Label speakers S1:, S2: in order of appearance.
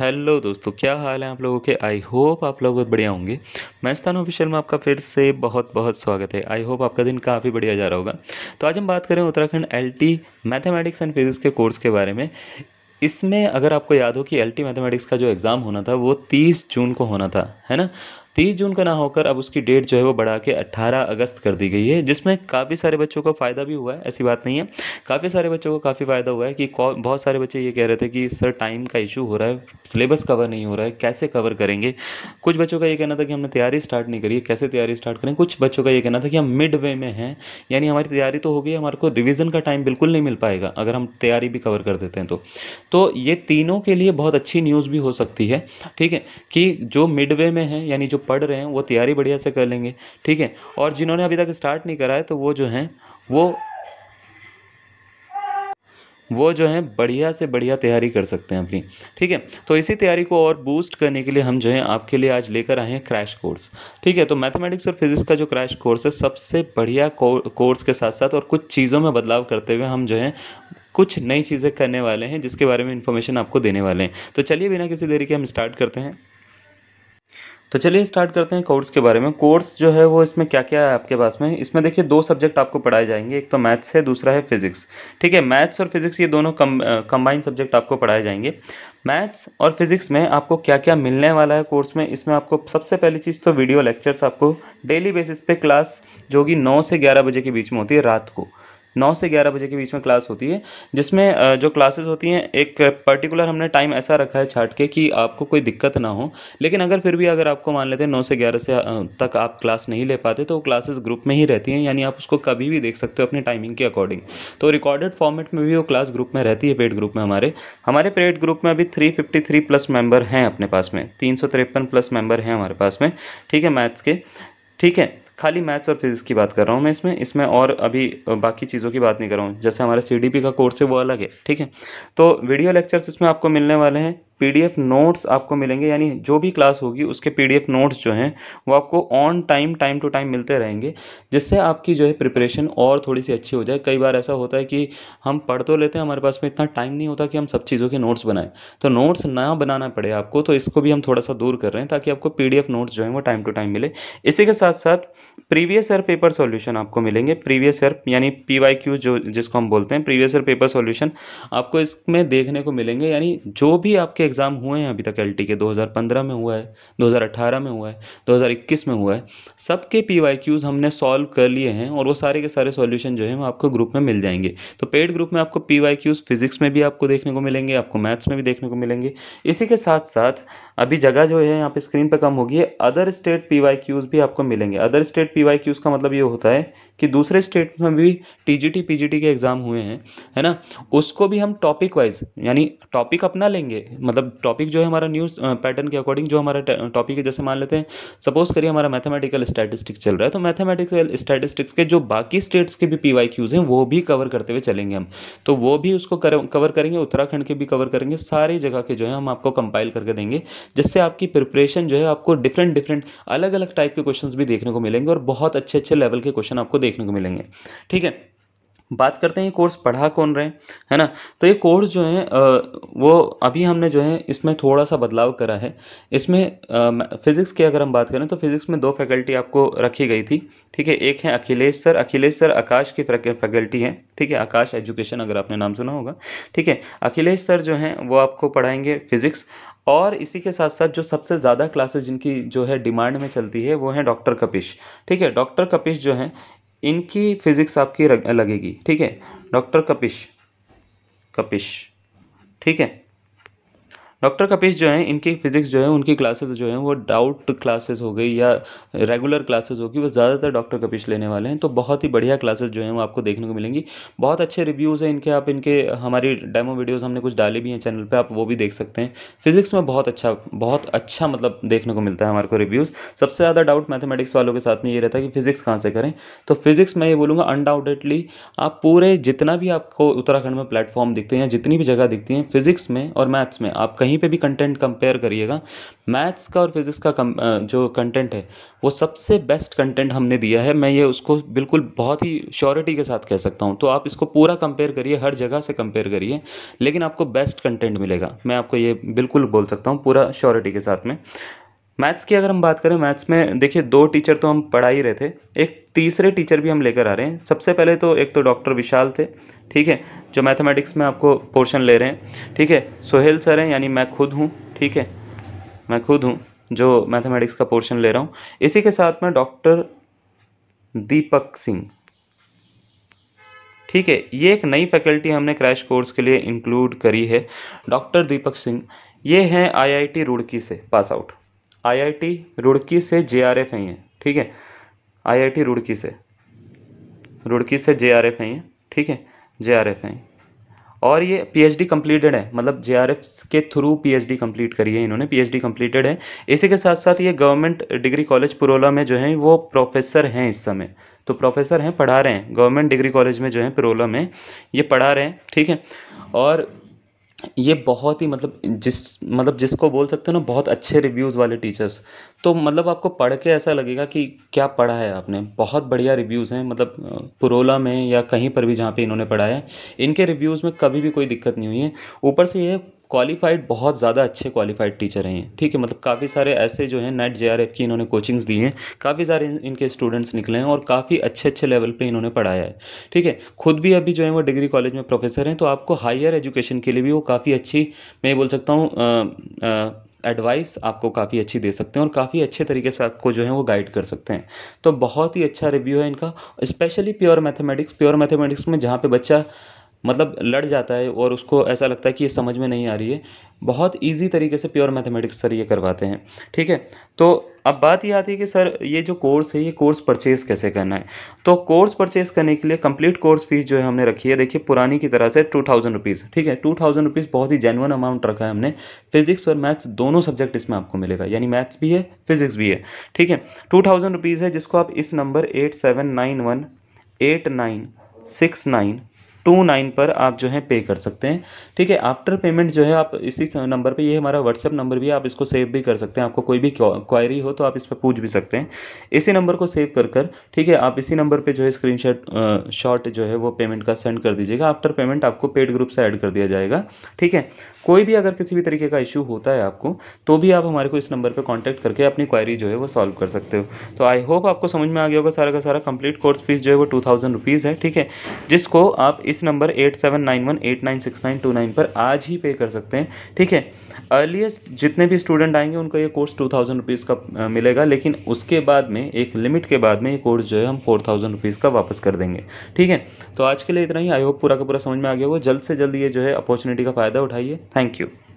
S1: hello दोस्तों क्या हाल है आप लोगों के आई होप आप लोग बहुत बढ़िया होंगे मैस्तान ऑफिशियल में आपका फिर से बहुत बहुत स्वागत है आई होप आपका दिन काफ़ी बढ़िया जा रहा होगा तो आज हम बात करें Uttarakhand LT mathematics and physics के कोर्स के बारे में इसमें अगर आपको याद हो कि एलटी मैथमेटिक्स का जो एग्ज़ाम होना था वो तीस जून को होना था है ना तीस जून का ना होकर अब उसकी डेट जो है वो बढ़ा के अट्ठारह अगस्त कर दी गई है जिसमें काफ़ी सारे बच्चों का फ़ायदा भी हुआ है ऐसी बात नहीं है काफ़ी सारे बच्चों को काफ़ी फ़ायदा हुआ है कि बहुत सारे बच्चे ये कह रहे थे कि सर टाइम का इशू हो रहा है सिलेबस कवर नहीं हो रहा है कैसे कवर करेंगे कुछ बच्चों का ये कहना था कि हमने तैयारी स्टार्ट नहीं करी है कैसे तैयारी स्टार्ट करें कुछ बच्चों का ये कहना था कि हम मिड वे में हैं यानी हमारी तैयारी तो हो गई हमारे को रिविज़न का टाइम बिल्कुल नहीं मिल पाएगा अगर हम तैयारी भी कवर कर देते हैं तो तो ये तीनों के लिए बहुत अच्छी न्यूज़ भी हो सकती है ठीक है कि जो मिड वे में है यानी जो पढ़ रहे हैं वो तैयारी बढ़िया से कर लेंगे ठीक है और जिन्होंने अभी तक स्टार्ट नहीं करा है तो वो जो हैं वो वो जो है बढ़िया से बढ़िया तैयारी कर सकते हैं अपनी ठीक है तो इसी तैयारी को और बूस्ट करने के लिए हम जो है आपके लिए आज लेकर आए हैं क्रैश कोर्स ठीक है तो मैथमेटिक्स और फिजिक्स का जो क्रैश कोर्स है सबसे बढ़िया कोर्स के साथ साथ और कुछ चीज़ों में बदलाव करते हुए हम जो है कुछ नई चीज़ें करने वाले हैं जिसके बारे में इन्फॉर्मेशन आपको देने वाले हैं तो चलिए बिना किसी देरी के हम स्टार्ट करते हैं तो चलिए स्टार्ट करते हैं कोर्स के बारे में कोर्स जो है वो इसमें क्या क्या है आपके पास में इसमें देखिए दो सब्जेक्ट आपको पढ़ाए जाएंगे एक तो मैथ्स है दूसरा है फिजिक्स ठीक है मैथ्स और फिजिक्स ये दोनों कम कंबाइंड सब्जेक्ट आपको पढ़ाए जाएंगे मैथ्स और फिजिक्स में आपको क्या क्या मिलने वाला है कोर्स में इसमें आपको सबसे पहली चीज़ तो वीडियो लेक्चर्स आपको डेली बेसिस पे क्लास जो कि नौ से ग्यारह बजे के बीच में होती है रात को नौ से ग्यारह बजे के बीच में क्लास होती है जिसमें जो क्लासेस होती हैं एक पर्टिकुलर हमने टाइम ऐसा रखा है छाट के कि आपको कोई दिक्कत ना हो लेकिन अगर फिर भी अगर आपको मान लेते हैं नौ से ग्यारह से तक आप क्लास नहीं ले पाते तो क्लासेस ग्रुप में ही रहती हैं यानी आप उसको कभी भी देख सकते हो अपनी टाइमिंग के अकॉर्डिंग तो रिकॉर्डेड फॉर्मेट में भी वो क्लास ग्रुप में रहती है पेड ग्रुप में हमारे हमारे पेड ग्रुप में अभी three fifty three plus member हैं अपने पास में तीन सौ तिरपन प्लस मेम्बर हैं हमारे पास में ठीक है मैथ्स के ठीक है खाली मैथ्स और फिज़िक्स की बात कर रहा हूँ मैं इसमें इसमें और अभी बाकी चीज़ों की बात नहीं कर रहा हूँ जैसे हमारा सी का कोर्स है वो अलग है ठीक है तो वीडियो लेक्चर्स इसमें आपको मिलने वाले हैं पीडीएफ नोट्स आपको मिलेंगे यानी जो भी क्लास होगी उसके पीडीएफ नोट्स जो हैं वो आपको on time time to time मिलते रहेंगे जिससे आपकी जो है प्रिपरेशन और थोड़ी सी अच्छी हो जाए कई बार ऐसा होता है कि हम पढ़ तो लेते हैं हमारे पास में इतना टाइम नहीं होता कि हम सब चीज़ों के नोट्स बनाएं तो नोट्स ना बनाना पड़े आपको तो इसको भी हम थोड़ा सा दूर कर रहे हैं ताकि आपको पी नोट्स जो हैं वो टाइम टू टाइम मिले इसी के साथ साथ प्रीवियस ईयर पेपर सोल्यूशन आपको मिलेंगे प्रीवियस ईयर यानी पी जो जिसको हम बोलते हैं प्रीवियस ईयर पेपर सोल्यूशन आपको इसमें देखने को मिलेंगे यानी जो भी आपके एग्ज़ाम हुए हैं अभी तक एल के 2015 में हुआ है 2018 में हुआ है 2021 में हुआ है सबके पी वाई क्यूज़ हमने सॉल्व कर लिए हैं और वो सारे के सारे सॉल्यूशन जो है वो आपको ग्रुप में मिल जाएंगे तो पेड ग्रुप में आपको पी वाई क्यूज़ फिजिक्स में भी आपको देखने को मिलेंगे आपको मैथ्स में भी देखने को मिलेंगे इसी के साथ साथ अभी जगह जो है यहाँ पे स्क्रीन पे कम होगी other state P Y Qs भी आपको मिलेंगे other state P Y Qs का मतलब ये होता है कि दूसरे स्टेट में भी T G T P G T के एग्ज़ाम हुए हैं है ना उसको भी हम टॉपिक वाइज यानी टॉपिक अपना लेंगे मतलब मतलब टॉपिक जो है हमारा न्यूज़ पैटर्न के अकॉर्डिंग जो हमारा टॉपिक है जैसे मान लेते हैं सपोज करिए हमारा मैथमेटिकल स्टैटिस्टिक्स चल रहा है तो मैथमेटिकल स्टैटिस्टिक्स के जो बाकी स्टेट्स के भी पी वाई क्यूज़ हैं वो भी कवर करते हुए चलेंगे हम तो वो भी उसको कवर करेंगे उत्तराखंड के भी कवर करेंगे सारी जगह के जो है हम आपको कंपाइल करके देंगे जिससे आपकी प्रिपरेशन जो है आपको डिफरेंट डिफरेंट अलग अलग टाइप के क्वेश्चन भी देखने को मिलेंगे और बहुत अच्छे अच्छे लेवल के क्वेश्चन आपको देखने को मिलेंगे ठीक है बात करते हैं ये कोर्स पढ़ा कौन रहे है ना तो ये कोर्स जो है वो अभी हमने जो है इसमें थोड़ा सा बदलाव करा है इसमें फिज़िक्स की अगर हम बात करें तो फिज़िक्स में दो फैकल्टी आपको रखी गई थी ठीक है एक है अखिलेश सर अखिलेश सर आकाश की फैकल्टी है ठीक है आकाश एजुकेशन अगर आपने नाम सुना होगा ठीक है अखिलेश सर जो हैं वो आपको पढ़ाएंगे फिज़िक्स और इसी के साथ साथ जो सबसे ज़्यादा क्लासेस जिनकी जो है डिमांड में चलती है वो है डॉक्टर कपिश ठीक है डॉक्टर कपिश जो हैं इनकी फिज़िक्स आपकी लगेगी ठीक है डॉक्टर कपिश कपिश ठीक है डॉक्टर कपीश जो हैं इनकी फिज़िक्स जो है उनकी क्लासेस जो हैं वो डाउट क्लासेस हो गई या रेगुलर क्लासेस होगी वो ज़्यादातर डॉक्टर कपीश लेने वाले हैं तो बहुत ही बढ़िया क्लासेस जो हैं वो आपको देखने को मिलेंगी बहुत अच्छे रिव्यूज़ हैं इनके आप इनके हमारी डेमो वीडियोज़ हमने कुछ डाले भी हैं चैनल पर आप वो भी देख सकते हैं फिज़िक्स में बहुत अच्छा बहुत अच्छा मतलब देखने को मिलता है हमारे को रिव्यूज़ सबसे ज़्यादा डाउट मैथमेटिक्स वालों के साथ में ये रहता है कि फिज़िक्स कहाँ से करें तो फिज़िक्स मैं ये बोलूँगा अनडाउटेडली आप पूरे जितना भी आपको उत्तराखंड में प्लेटफॉर्म दिखते हैं या जितनी भी जगह दिखती हैं फिज़िक्स में और मैथ्स में आप कहीं कहीं पे भी कंटेंट कंपेयर करिएगा मैथ्स का और फिज़िक्स का जो कंटेंट है वो सबसे बेस्ट कंटेंट हमने दिया है मैं ये उसको बिल्कुल बहुत ही श्योरिटी के साथ कह सकता हूँ तो आप इसको पूरा कंपेयर करिए हर जगह से कंपेयर करिए लेकिन आपको बेस्ट कंटेंट मिलेगा मैं आपको ये बिल्कुल बोल सकता हूँ पूरा श्योरिटी के साथ में मैथ्स की अगर हम बात करें मैथ्स में देखिए दो टीचर तो हम पढ़ा ही रहे थे एक तीसरे टीचर भी हम लेकर आ रहे हैं सबसे पहले तो एक तो डॉक्टर विशाल थे ठीक है जो मैथमेटिक्स में आपको पोर्शन ले रहे हैं ठीक है सोहेल सर हैं यानी मैं खुद हूँ ठीक है मैं खुद हूँ जो मैथमेटिक्स का पोर्शन ले रहा हूँ इसी के साथ में डॉक्टर दीपक सिंह ठीक है ये एक नई फैकल्टी हमने क्रैश कोर्स के लिए इंक्लूड करी है डॉक्टर दीपक सिंह ये हैं आईआईटी रुड़की से पास आउट आईआईटी रुड़की से जेआरएफ हैं ठीक है आईआईटी रुड़की से रुड़की से जेआरएफ हैं है ठीक है जेआरएफ हैं और ये पीएचडी कंप्लीटेड है मतलब जेआरएफ के थ्रू पीएचडी कंप्लीट करी है इन्होंने पीएचडी कंप्लीटेड है इसी के साथ साथ ये गवर्नमेंट डिग्री कॉलेज पुरोला में जो है वो प्रोफेसर हैं इस समय तो प्रोफेसर हैं पढ़ा रहे हैं गवर्नमेंट डिग्री कॉलेज में जो है पुरोला में ये पढ़ा रहे हैं ठीक है और ये बहुत ही मतलब जिस मतलब जिसको बोल सकते हो ना बहुत अच्छे रिव्यूज़ वाले टीचर्स तो मतलब आपको पढ़ के ऐसा लगेगा कि क्या पढ़ा है आपने बहुत बढ़िया रिव्यूज़ हैं मतलब पुरोला में या कहीं पर भी जहाँ पे इन्होंने पढ़ाया है इनके रिव्यूज़ में कभी भी कोई दिक्कत नहीं हुई है ऊपर से ये क्वालिफाइड बहुत ज़्यादा अच्छे क्वालिफाइड टीचर हैं ठीक है मतलब काफ़ी सारे ऐसे जो हैं नेट जे की इन्होंने कोचिंग्स दी हैं काफ़ी सारे इनके स्टूडेंट्स निकले हैं और काफ़ी अच्छे अच्छे लेवल पर इन्होंने पढ़ाया है ठीक है खुद भी अभी जो है वो डिग्री कॉलेज में प्रोफेसर हैं तो आपको हायर एजुकेशन के लिए भी वो काफ़ी अच्छी मैं बोल सकता हूँ एडवाइस आपको काफ़ी अच्छी दे सकते हैं और काफ़ी अच्छे तरीके से आपको जो है वो गाइड कर सकते हैं तो बहुत ही अच्छा रिव्यू है इनका specially pure mathematics pure mathematics में जहाँ पे बच्चा मतलब लड़ जाता है और उसको ऐसा लगता है कि ये समझ में नहीं आ रही है बहुत ईजी तरीके से प्योर मैथमेटिक्स सर ये करवाते हैं ठीक है तो अब बात ये आती है कि सर ये जो कोर्स है ये कोर्स परचेज़ कैसे करना है तो कोर्स परचेज़ करने के लिए कंप्लीट कोर्स फीस जो है हमने रखी है देखिए पुरानी की तरह से टू थाउजेंड रुपीज़ ठीक है टू थाउजेंड रुपीज़ बहुत ही जेनुअन अमाउंट रखा है हमने फिजिक्स और मैथ्स दोनों सब्जेक्ट इसमें आपको मिलेगा यानी मैथ्स भी है फिजिक्स भी है ठीक है टू थाउजेंड रुपीज़ है जिसको आप इस number eight seven nine one eight nine six nine two nine पर आप जो है पे कर सकते हैं ठीक है आफ्टर पेमेंट जो है आप इसी नंबर पे ये हमारा व्हाट्सअप नंबर भी है आप इसको सेव भी कर सकते हैं आपको कोई भी क्वायरी हो तो आप इस पर पूछ भी सकते हैं इसी नंबर को सेव कर कर ठीक है आप इसी नंबर पे जो है स्क्रीन शॉट जो है वो पेमेंट का सेंड कर दीजिएगा आफ्टर पेमेंट आपको पेड ग्रुप से ऐड कर दिया जाएगा ठीक है कोई भी अगर किसी भी तरीके का इशू होता है आपको तो भी आप हमारे को इस नंबर पर कॉन्टैक्ट करके अपनी क्वायरी जो है वो सॉल्व कर सकते हो तो आई होप आपको समझ में आ गया होगा सारा का सारा कंप्लीट कोर्स फीस जो है वो टू थाउजेंड रुपीज़ है ठीक है जिसको आप इस number eight seven nine one eight nine six nine two nine पर आज ही पे कर सकते हैं ठीक है अर्लीस्ट जितने भी स्टूडेंट आएंगे उनको ये कोर्स टू थाउजेंड रुपीज़ का मिलेगा लेकिन उसके बाद में एक लिमिट के बाद में ये कोर्स जो है हम फोर थाउजेंड रुपीज़ का वापस कर देंगे ठीक है तो आज के लिए इतना ही आई होप पूरा का पूरा समझ में आ गया होगा जल्द से जल्द ये जो है अपॉर्चुनिटी का फ़ायदा उठाइए थैंक यू